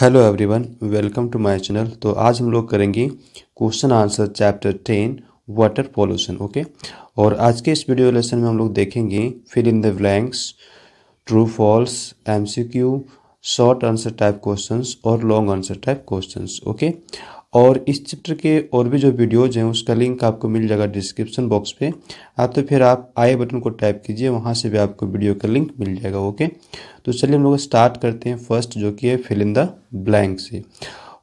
Hello everyone welcome to my channel तो आज हम लोग करेंगे question answer chapter ten water pollution okay और आज के इस वीडियो लेसन में हम लोग देखेंगे fill in the blanks true false MCQ short answer type questions और long answer type questions okay और इस चैप्टर के और भी जो वीडियोज हैं उसका लिंक आपको मिल जाएगा डिस्क्रिप्शन बॉक्स पे आ तो फिर आप आई बटन को टाइप कीजिए वहाँ से भी आपको वीडियो का लिंक मिल जाएगा ओके तो चलिए हम लोग स्टार्ट करते हैं फर्स्ट जो कि है फिल इन द ब्लैंक से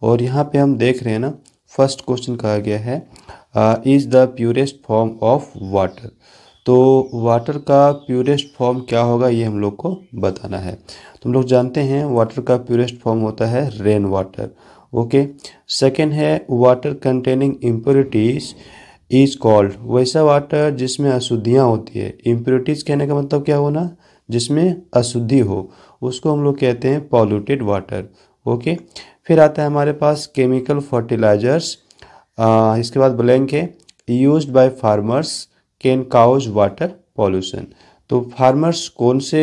और यहाँ पे हम देख रहे हैं ना फर्स्ट क्वेश्चन कहा गया है is the purest form of water तो वाटर का प्योरेस्ट फॉर्म क्या होगा ये हम लोग को बताना है तुम तो लोग जानते हैं वाटर का प्योरेस्ट फॉर्म होता है रेन वाटर ओके सेकेंड है water containing impurities is called वैसा वाटर जिसमें अशुद्धियाँ होती है इम्प्योरिटीज़ कहने का मतलब क्या होना जिसमें अशुद्धि हो उसको हम लोग कहते हैं पॉल्यूटेड वाटर ओके फिर आता है हमारे पास केमिकल फर्टिलाइजर्स इसके बाद ब्लैंक है use by farmers can cause water pollution तो फार्मर्स कौन से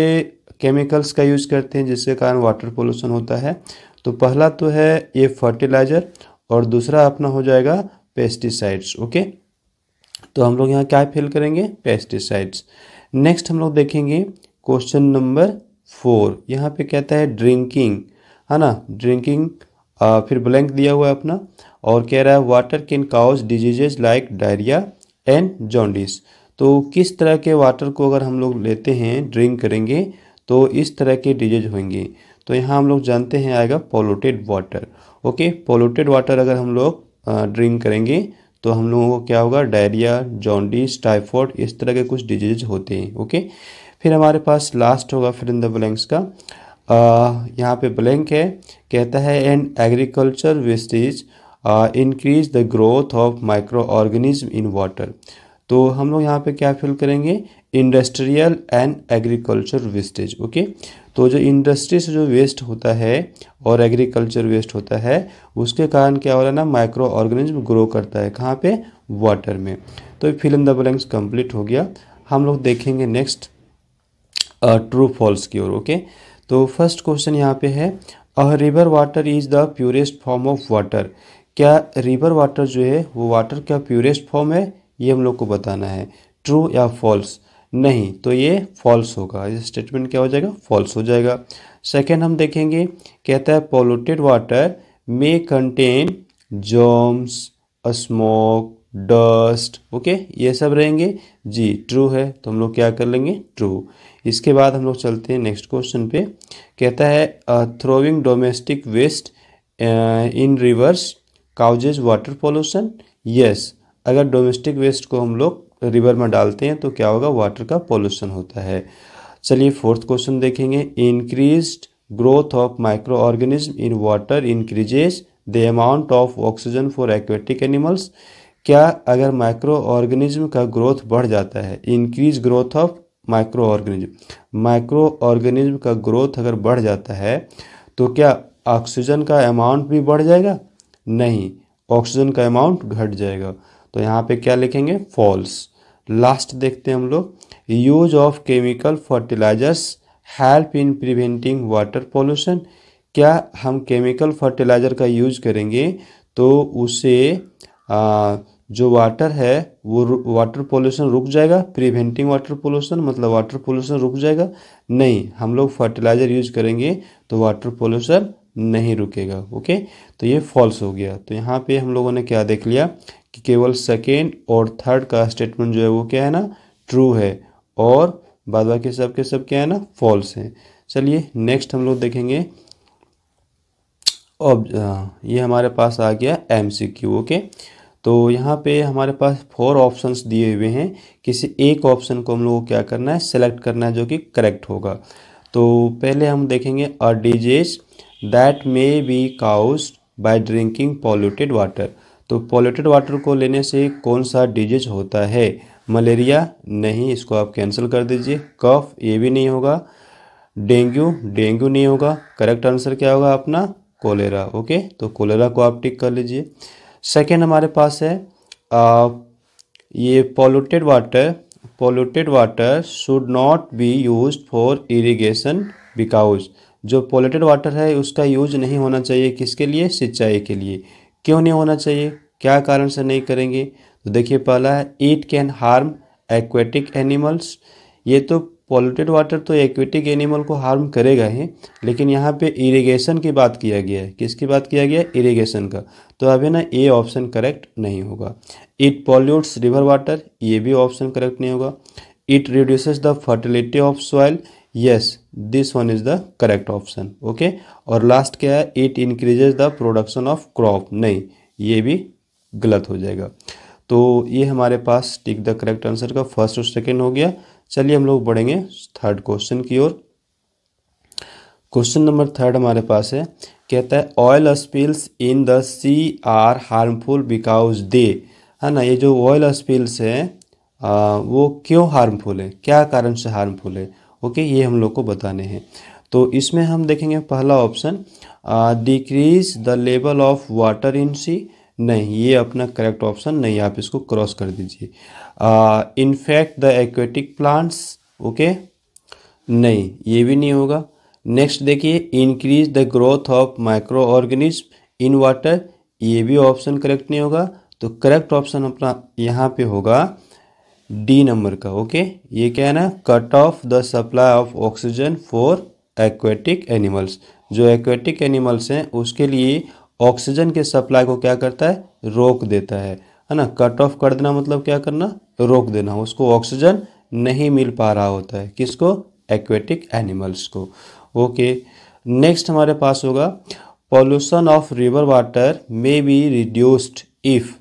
केमिकल्स का यूज़ करते हैं जिसके कारण वाटर पॉल्यूशन होता है तो पहला तो है ये फर्टिलाइज़र और दूसरा अपना हो जाएगा पेस्टिसाइड्स ओके तो हम लोग यहाँ क्या फिल करेंगे पेस्टिसाइड्स नेक्स्ट हम लोग देखेंगे क्वेश्चन नंबर फोर यहाँ पे कहता है ड्रिंकिंग है ना ड्रिंकिंग फिर ब्लैंक दिया हुआ है अपना और कह रहा है water can cause diseases like diarrhoea and jaundice तो किस तरह के वाटर को अगर हम लोग लेते हैं ड्रिंक करेंगे तो इस तरह के डिजीज होंगे तो यहाँ हम लोग जानते हैं आएगा polluted water okay polluted water अगर हम लोग ड्रिंक करेंगे तो हम लोगों को क्या होगा डायरिया जॉन्डिस टाइफॉइड इस तरह के कुछ डिजीज होते हैं ओके फिर हमारे पास लास्ट होगा फिर इन द ब्लैंक्स का यहाँ पे ब्लैंक है कहता है and agriculture wastage increase the growth of micro organism in water तो हम लोग यहाँ पे क्या फिल करेंगे industrial and agriculture wastage okay तो जो इंडस्ट्री से जो वेस्ट होता है और एग्रीकल्चर वेस्ट होता है उसके कारण क्या हो रहा है ना माइक्रो ऑर्गेनिज्म ग्रो करता है कहाँ पे वाटर में तो fill in the blanks complete हो गया हम लोग देखेंगे नेक्स्ट ट्रू फॉल्स की ओर ओके तो फर्स्ट क्वेश्चन यहाँ पे है a river water is the purest form of water क्या रिवर वाटर जो है वो वाटर का प्योरेस्ट फॉर्म है ये हम लोग को बताना है ट्रू या फॉल्स नहीं तो ये फॉल्स होगा इस स्टेटमेंट क्या हो जाएगा फॉल्स हो जाएगा सेकेंड हम देखेंगे कहता है polluted water may contain germs smoke dust okay ये सब रहेंगे जी ट्रू है तो हम लोग क्या कर लेंगे ट्रू इसके बाद हम लोग चलते हैं नेक्स्ट क्वेश्चन पे कहता है throwing domestic waste in rivers causes water pollution yes अगर डोमेस्टिक वेस्ट को हम लोग रिवर में डालते हैं तो क्या होगा वाटर का पोल्यूशन होता है चलिए फोर्थ क्वेश्चन देखेंगे increased growth of micro organism in water increases the amount of oxygen for aquatic animals क्या अगर माइक्रो ऑर्गेनिज्म का ग्रोथ बढ़ जाता है increase growth of micro organism micro organism का ग्रोथ अगर बढ़ जाता है तो क्या ऑक्सीजन का अमाउंट भी बढ़ जाएगा नहीं ऑक्सीजन का अमाउंट घट जाएगा तो यहाँ पे क्या लिखेंगे फॉल्स लास्ट देखते हैं हम लोग use of chemical fertilizers help in preventing water pollution क्या हम केमिकल फर्टिलाइज़र का यूज करेंगे तो उसे आ, जो वाटर है वो वाटर पोल्यूशन रुक जाएगा प्रिवेंटिंग वाटर पोल्यूशन मतलब वाटर पोल्यूशन रुक जाएगा नहीं हम लोग फर्टिलाइज़र यूज करेंगे तो वाटर पोल्यूशन नहीं रुकेगा ओके तो ये फॉल्स हो गया तो यहाँ पे हम लोगों ने क्या देख लिया कि केवल सेकेंड और थर्ड का स्टेटमेंट जो है वो क्या है ना ट्रू है और बाद बाकी सब के सब क्या है ना फॉल्स है चलिए नेक्स्ट हम लोग देखेंगे अब ये हमारे पास आ गया एम सी क्यू ओके तो यहाँ पे हमारे पास फोर ऑप्शंस दिए हुए हैं किसी एक ऑप्शन को हम लोग को क्या करना है सेलेक्ट करना है जो कि करेक्ट होगा तो पहले हम देखेंगे a disease that may be caused by drinking polluted water तो पॉल्यूटेड वाटर को लेने से कौन सा डिजीज होता है मलेरिया नहीं इसको आप कैंसिल कर दीजिए कफ ये भी नहीं होगा डेंगू डेंगू नहीं होगा करेक्ट आंसर क्या होगा अपना कोलेरा ओके तो कोलेरा को आप टिक कर लीजिए सेकेंड हमारे पास है आ, uh, ये polluted water polluted water should not be use for irrigation because जो पॉल्यूटेड वाटर है उसका यूज नहीं होना चाहिए किसके लिए सिंचाई के लिए क्यों नहीं होना चाहिए क्या कारण से नहीं करेंगे तो देखिए पहला है it can harm aquatic animals ये तो पॉल्यूटेड वाटर तो एक्वेटिक एनिमल को हार्म करेगा ही लेकिन यहाँ पे इरिगेशन की बात किया गया है किसकी बात किया गया है इरीगेशन का तो अभी ना ये ऑप्शन करेक्ट नहीं होगा इट पॉल्यूट्स रिवर वाटर ये भी ऑप्शन करेक्ट नहीं होगा it reduces the fertility of soil yes this one is the correct option okay और लास्ट क्या है it increases the production of crop नहीं ये भी गलत हो जाएगा तो ये हमारे पास टिक द करेक्ट आंसर का फर्स्ट और सेकेंड हो गया चलिए हम लोग बढ़ेंगे थर्ड क्वेश्चन की ओर क्वेश्चन नंबर थर्ड हमारे पास है कहता है oil spills in the sea are harmful because they है ना ये जो ऑयल स्पिल्स है आ, वो क्यों हार्मफुल है क्या कारण से हार्मफुल है ओके ये हम लोग को बताने हैं तो इसमें हम देखेंगे पहला option decrease the level of water in sea नहीं ये अपना करेक्ट ऑप्शन नहीं आप इसको क्रॉस कर दीजिए in fact the aquatic plants okay नहीं ये भी नहीं होगा नेक्स्ट देखिए increase the growth of micro organism in water ये भी ऑप्शन करेक्ट नहीं होगा तो करेक्ट ऑप्शन अपना यहाँ पे होगा डी नंबर का ओके ये क्या है ना cut off the supply of oxygen for aquatic animals जो एक्वेटिक एनिमल्स हैं उसके लिए ऑक्सीजन के सप्लाई को क्या करता है रोक देता है है ना कट ऑफ कर देना मतलब क्या करना रोक देना उसको ऑक्सीजन नहीं मिल पा रहा होता है किसको एक्वेटिक एनिमल्स को ओके नेक्स्ट हमारे पास होगा pollution of river water may be reduced if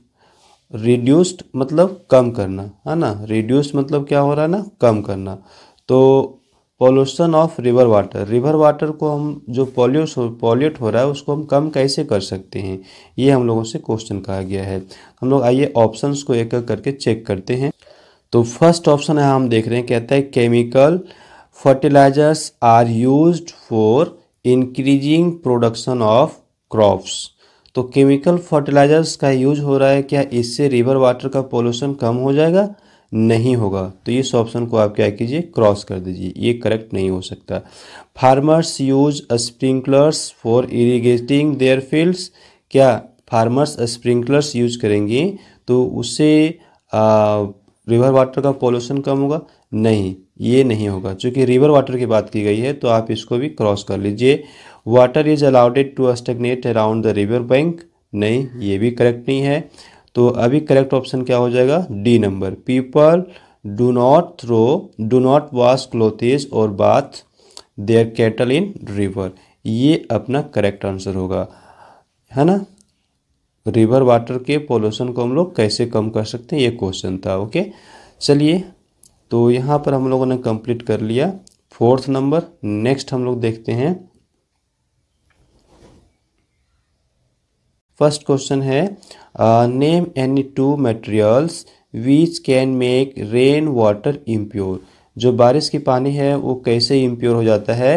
reduced मतलब कम करना है ना रिड्यूस्ड मतलब क्या हो रहा है ना कम करना तो pollution of river water river water को हम जो पॉल्यूस पॉल्यूट हो रहा है उसको हम कम कैसे कर सकते हैं ये हम लोगों से क्वेश्चन कहा गया है हम लोग आइए ऑप्शंस को एक एक करके चेक करते हैं तो फर्स्ट ऑप्शन है हम देख रहे हैं कहता है chemical fertilizers are use for increasing production of crops तो केमिकल फर्टिलाइजर्स का यूज हो रहा है क्या इससे रिवर वाटर का पोल्यूशन कम हो जाएगा नहीं होगा तो इस ऑप्शन को आप क्या कीजिए क्रॉस कर दीजिए ये करेक्ट नहीं हो सकता farmers use sprinklers for irrigating their fields क्या फार्मर्स स्प्रिंकलर्स यूज करेंगे तो उससे रिवर वाटर का पोल्यूशन कम होगा नहीं ये नहीं होगा क्योंकि रिवर वाटर की बात की गई है तो आप इसको भी क्रॉस कर लीजिए water is allowed to stagnate around the river bank नहीं ये भी करेक्ट नहीं है तो अभी करेक्ट ऑप्शन क्या हो जाएगा D number people do not throw do not wash clothes और bath their cattle in river ये अपना करेक्ट आंसर होगा है ना रिवर वाटर के पोल्यूशन को हम लोग कैसे कम कर सकते हैं ये क्वेश्चन था ओके चलिए तो यहाँ पर हम लोगों ने कंप्लीट कर लिया फोर्थ नंबर नेक्स्ट हम लोग देखते हैं फर्स्ट क्वेश्चन है name any two materials which can make rain water impure जो बारिश की पानी है वो कैसे इम्प्योर हो जाता है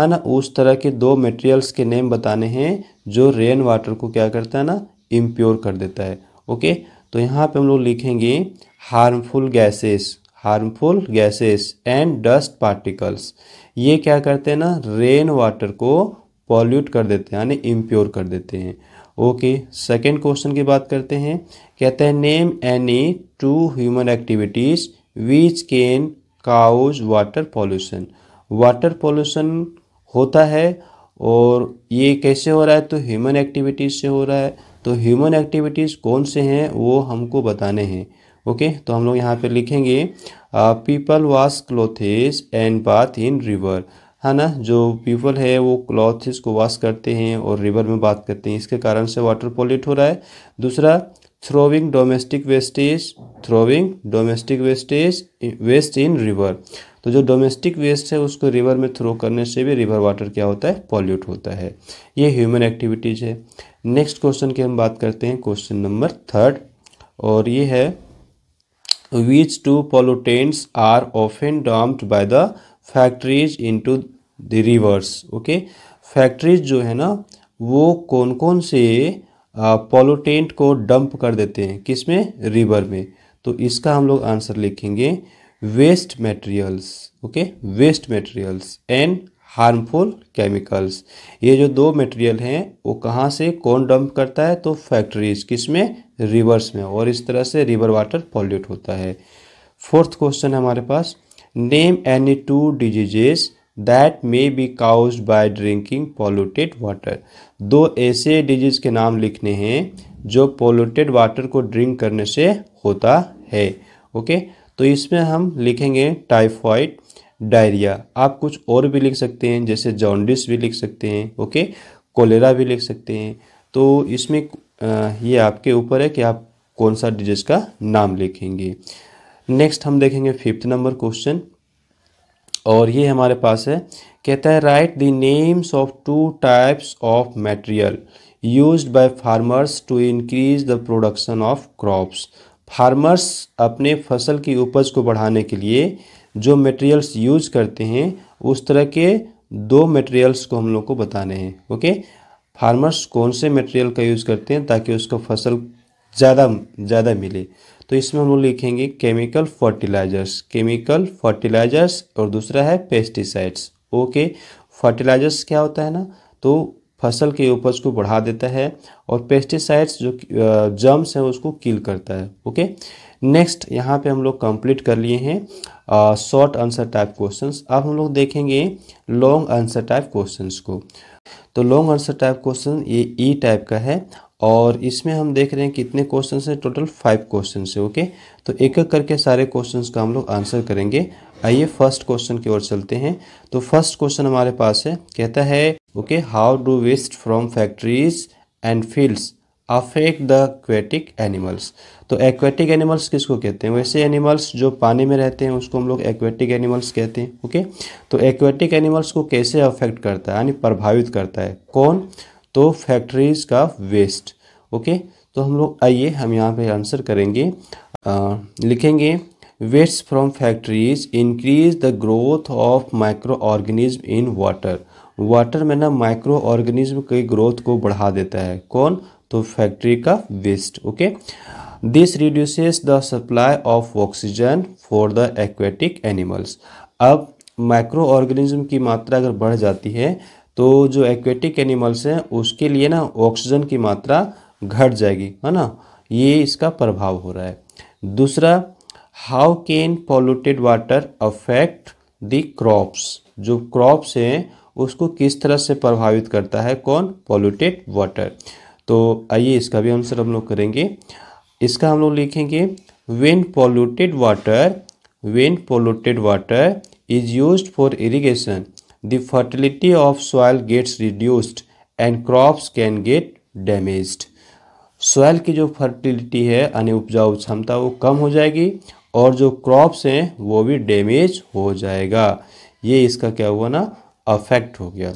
है ना उस तरह के दो मटेरियल्स के नेम बताने हैं जो रेन वाटर को क्या करता है ना इम्प्योर कर देता है ओके तो यहाँ पे हम लोग लिखेंगे harmful gases harmful gases and dust particles ये क्या करते हैं ना रेन वाटर को पॉल्यूट कर देते हैं यानी इम्प्योर कर देते हैं ओके सेकेंड क्वेश्चन की बात करते हैं कहते हैं name any two human activities which can cause water pollution water pollution होता है और ये कैसे हो रहा है तो ह्यूमन एक्टिविटीज़ से हो रहा है तो ह्यूमन एक्टिविटीज़ कौन से हैं वो हमको बताने हैं ओके तो हम लोग यहाँ पर लिखेंगे people wash clothes and bath in river है ना जो पीपल है वो क्लॉथ्स को वॉश करते हैं और रिवर में बात करते हैं इसके कारण से वाटर पॉल्यूट हो रहा है दूसरा throwing domestic wastage throwing domestic wastage waste in river तो जो डोमेस्टिक वेस्ट है उसको रिवर में थ्रो करने से भी रिवर वाटर क्या होता है पॉल्यूट होता है ये ह्यूमन एक्टिविटीज़ है नेक्स्ट क्वेश्चन की हम बात करते हैं क्वेश्चन नंबर थर्ड और ये है which two pollutants are often dumped the factories into the rivers okay factories जो है ना वो कौन कौन से पोलोटेंट को डंप कर देते हैं किस में रिवर में तो इसका हम लोग आंसर लिखेंगे waste materials okay waste materials and harmful chemicals ये जो दो मटेरियल हैं वो कहाँ से कौन डंप करता है तो फैक्ट्रीज किस में रिवर्स में और इस तरह से रिवर वाटर पॉल्यूट होता है फोर्थ क्वेश्चन हमारे पास name any two diseases that may be cause by drinking polluted water दो ऐसे डिजीज़ के नाम लिखने हैं जो पोल्यूटेड वाटर को ड्रिंक करने से होता है ओके तो इसमें हम लिखेंगे टाइफॉइड डायरिया आप कुछ और भी लिख सकते हैं जैसे जॉन्डिस भी लिख सकते हैं ओके कोलेरा भी लिख सकते हैं तो इसमें ये आपके ऊपर है कि आप कौन सा डिजीज़ का नाम लिखेंगे नेक्स्ट हम देखेंगे फिफ्थ नंबर क्वेश्चन और ये हमारे पास है कहता है write the names of two types of material used by farmers to increase the production of crops farmers अपने फसल की उपज को बढ़ाने के लिए जो मटेरियल्स यूज करते हैं उस तरह के दो मटेरियल्स को हम लोग को बताने हैं ओके फार्मर्स कौन से मटेरियल का यूज़ करते हैं ताकि उसको फसल ज़्यादा ज़्यादा मिले तो इसमें हम लोग लिखेंगे केमिकल फर्टिलाइजर्स केमिकल फर्टिलाइजर्स और दूसरा है पेस्टिसाइड्स ओके फर्टिलाइजर्स क्या होता है ना तो फसल के उपज को बढ़ा देता है और पेस्टिसाइड्स जो जर्म्स हैं उसको किल करता है ओके नेक्स्ट यहाँ पे हम लोग कंप्लीट कर लिए हैं शॉर्ट आंसर टाइप क्वेश्चंस अब हम लोग देखेंगे लॉन्ग आंसर टाइप क्वेश्चंस को तो लॉन्ग आंसर टाइप क्वेश्चन ये ई e टाइप का है और इसमें हम देख रहे हैं कितने क्वेश्चन हैं टोटल फाइव क्वेश्चन है ओके तो एक एक करके सारे क्वेश्चन का हम लोग आंसर करेंगे आइए फर्स्ट क्वेश्चन की ओर चलते हैं तो फर्स्ट क्वेश्चन हमारे पास है कहता है okay how do waste from factories and fields affect the aquatic animals तो एक्वेटिक एनिमल्स किसको कहते हैं वैसे एनिमल्स जो पानी में रहते हैं उसको हम लोग एक्वेटिक एनिमल्स कहते हैं ओके तो एक्वेटिक एनिमल्स को कैसे अफेक्ट करता है यानी प्रभावित करता है कौन तो फैक्ट्रीज का वेस्ट ओके तो हम लोग आइए हम यहाँ पे आंसर करेंगे आ, लिखेंगे waste from factories increase the growth of micro organism in water water में ना माइक्रो ऑर्गेनिज्म की ग्रोथ को बढ़ा देता है कौन तो फैक्ट्री का waste okay this reduces the supply of oxygen for the aquatic animals अब माइक्रो ऑर्गेनिज्म की मात्रा अगर बढ़ जाती है तो जो एक्वेटिक एनिमल्स हैं उसके लिए ना ऑक्सीजन की मात्रा घट जाएगी है ना ये इसका प्रभाव हो रहा है दूसरा how can polluted water affect the crops जो क्रॉप्स हैं उसको किस तरह से प्रभावित करता है कौन पॉल्यूटेड वाटर तो आइए इसका भी आंसर हम लोग करेंगे इसका हम लोग लिखेंगे when polluted water when polluted water is use for irrigation the fertility of soil gets reduced and crops can get damaged soil की जो फर्टिलिटी है यानी उपजाऊ क्षमता वो कम हो जाएगी और जो क्रॉप्स हैं वो भी डैमेज हो जाएगा ये इसका क्या हुआ ना अफेक्ट हो गया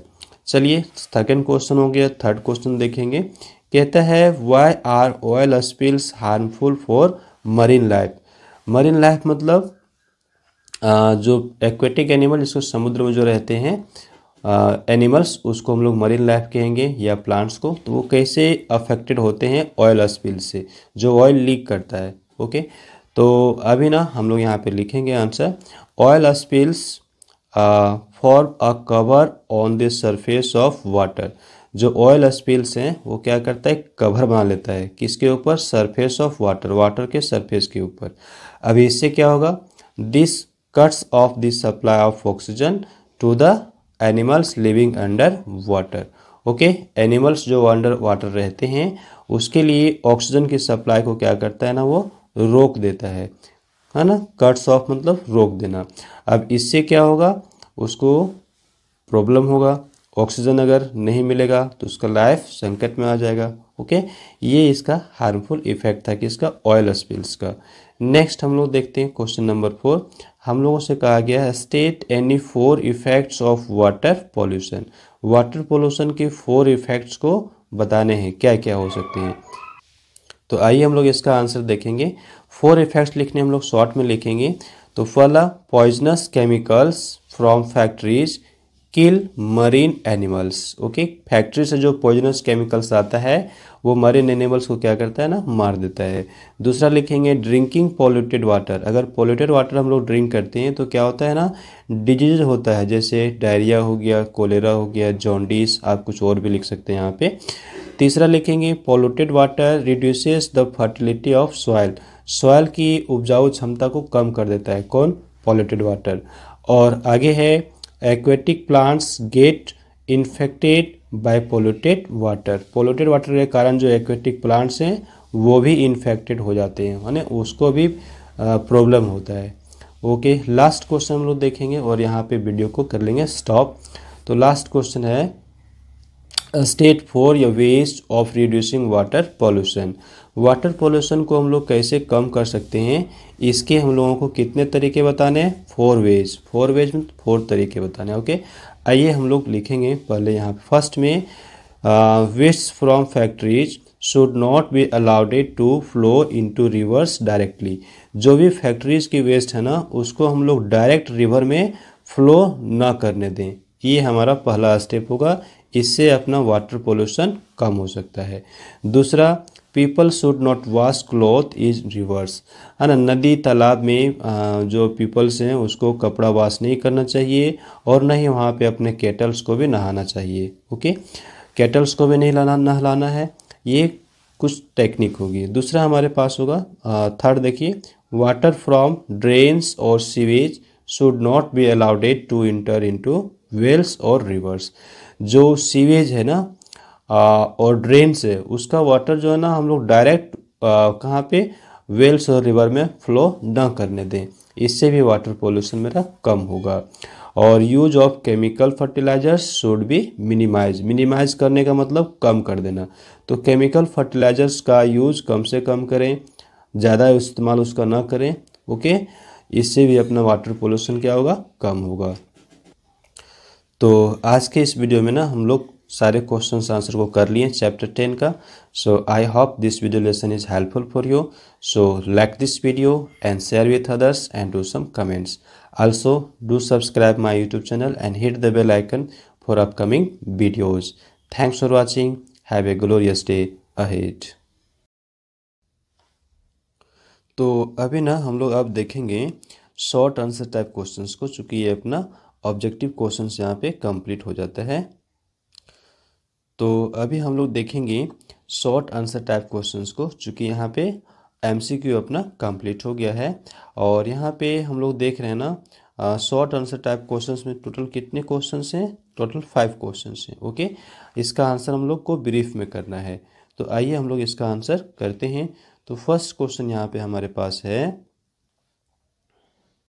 चलिए सेकेंड क्वेश्चन हो गया थर्ड क्वेश्चन देखेंगे कहता है why are oil spills harmful for marine life marine life मतलब जो एक्वेटिक एनिमल जिसको समुद्र में जो रहते हैं एनिमल्स उसको हम लोग मरीन लाइफ कहेंगे या प्लांट्स को तो वो कैसे अफेक्टेड होते हैं ऑयल स्पिल से जो ऑयल लीक करता है ओके तो अभी ना हम लोग यहाँ पे लिखेंगे answer oil spills form a cover on the surface of water जो ऑयल स्पिल्स हैं वो क्या करता है कवर बना लेता है किसके ऊपर सरफेस ऑफ वाटर वाटर के सरफेस के ऊपर अभी इससे क्या होगा this cuts off the supply of oxygen to the animals living under water okay okay? Animals जो अंडर वाटर रहते हैं उसके लिए ऑक्सीजन की सप्लाई को क्या करता है ना वो रोक देता है है ना कट्स ऑफ मतलब रोक देना अब इससे क्या होगा उसको प्रॉब्लम होगा ऑक्सीजन अगर नहीं मिलेगा तो उसका लाइफ संकट में आ जाएगा ओके ये इसका हार्मफुल इफेक्ट था कि इसका ऑयल स्पिल्स का नेक्स्ट हम लोग देखते हैं क्वेश्चन नंबर फोर हम लोगों से कहा गया है state any four effects of water pollution water pollution के फोर इफ़ेक्ट्स को बताने हैं क्या क्या हो सकते हैं तो आइए हम लोग इसका आंसर देखेंगे फोर इफ़ेक्ट्स लिखने हम लोग शॉर्ट में लिखेंगे तो फला poisonous chemicals from factories kill marine animals okay factory से जो पॉइजनस केमिकल्स आता है वो मरीन एनिमल्स को क्या करता है ना मार देता है दूसरा लिखेंगे ड्रिंकिंग पॉल्यूटेड वाटर अगर पॉल्यूटेड वाटर हम लोग ड्रिंक करते हैं तो क्या होता है ना डिजीज होता है जैसे डायरिया हो गया कोलेरा हो गया जॉन्डिस आप कुछ और भी लिख सकते हैं यहाँ पे तीसरा लिखेंगे polluted water reduces the fertility of soil soil की उपजाऊ क्षमता को कम कर देता है कौन पॉल्यूटेड वाटर और आगे है aquatic plants get infected by polluted water polluted water के कारण जो एक्वेटिक प्लांट्स हैं वो भी इन्फेक्टेड हो जाते हैं यानी उसको भी प्रॉब्लम होता है ओके लास्ट क्वेश्चन हम लोग देखेंगे और यहाँ पे वीडियो को कर लेंगे स्टॉप तो लास्ट क्वेश्चन है state four your waste of reducing water pollution water pollution को हम लोग कैसे कम कर सकते हैं इसके हम लोगों को कितने तरीके बताने हैं फोर वेज फोर वेज में फोर तरीके बताने हैं ओके आइए हम लोग लिखेंगे पहले यहाँ फर्स्ट में waste from factories should not be allowed to flow into rivers directly जो भी फैक्ट्रीज़ की वेस्ट है ना उसको हम लोग डायरेक्ट रिवर में फ्लो ना करने दें ये हमारा पहला स्टेप होगा इससे अपना वाटर पोल्यूशन कम हो सकता है दूसरा people should not wash cloth is rivers है ना नदी तालाब में जो पीपल्स हैं उसको कपड़ा वॉश नहीं करना चाहिए और ना ही वहाँ पर अपने केटल्स को भी नहाना चाहिए ओके केटल्स को भी नहीं नहलाना है ये कुछ टेक्निक होगी दूसरा हमारे पास होगा थर्ड देखिए वाटर फ्रॉम ड्रेन्स और sewage should not be allowed to enter into wells और रिवर्स जो सीवेज है ना और ड्रेन से उसका वाटर जो है ना हम लोग डायरेक्ट कहाँ पे वेल्स और रिवर में फ्लो न करने दें इससे भी वाटर पोल्यूशन मेरा कम होगा और use of chemical fertilizers should be minimize minimize करने का मतलब कम कर देना तो केमिकल फर्टिलाइजर्स का यूज कम से कम करें ज़्यादा इस्तेमाल उसका ना करें ओके इससे भी अपना वाटर पोल्यूशन क्या होगा कम होगा तो आज के इस वीडियो में ना हम लोग सारे क्वेश्चन आंसर को कर लिए चैप्टर टेन का so I hope this video lesson is helpful for you so like this video and share with others and do some comments also do subscribe my YouTube channel and hit the bell icon for upcoming videos thanks for watching have a glorious day ahead तो अभी ना हम लोग अब देखेंगे short answer type questions को चूंकि ये अपना ऑब्जेक्टिव क्वेश्चंस यहाँ पे कंप्लीट हो जाता है तो अभी हम लोग देखेंगे शॉर्ट आंसर टाइप क्वेश्चंस को चूँकि यहाँ पे एमसीक्यू अपना कंप्लीट हो गया है और यहाँ पे हम लोग देख रहे हैं ना शॉर्ट आंसर टाइप क्वेश्चंस में टोटल कितने क्वेश्चंस हैं टोटल फाइव क्वेश्चंस हैं ओके इसका आंसर हम लोग को ब्रीफ में करना है तो आइए हम लोग इसका आंसर करते हैं तो फर्स्ट क्वेश्चन यहाँ पे हमारे पास है